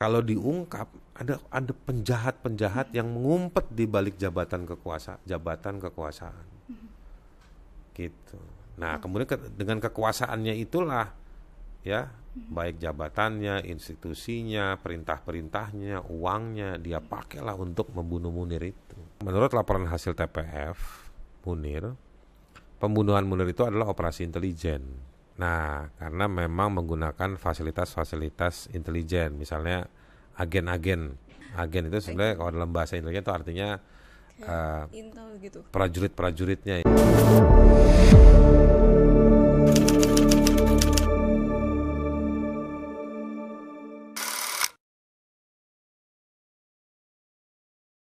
kalau diungkap ada ada penjahat-penjahat yang mengumpet di balik jabatan kekuasaan jabatan kekuasaan mm-hmm. gitu nah kemudian ke, dengan kekuasaannya itulah ya mm-hmm. baik jabatannya institusinya perintah-perintahnya uangnya dia mm-hmm. pakailah untuk membunuh Munir itu menurut laporan hasil TPF Munir pembunuhan Munir itu adalah operasi intelijen Nah, karena memang menggunakan fasilitas-fasilitas intelijen, misalnya agen-agen. Agen itu sebenarnya kalau dalam bahasa intelijen itu artinya uh, prajurit-prajuritnya.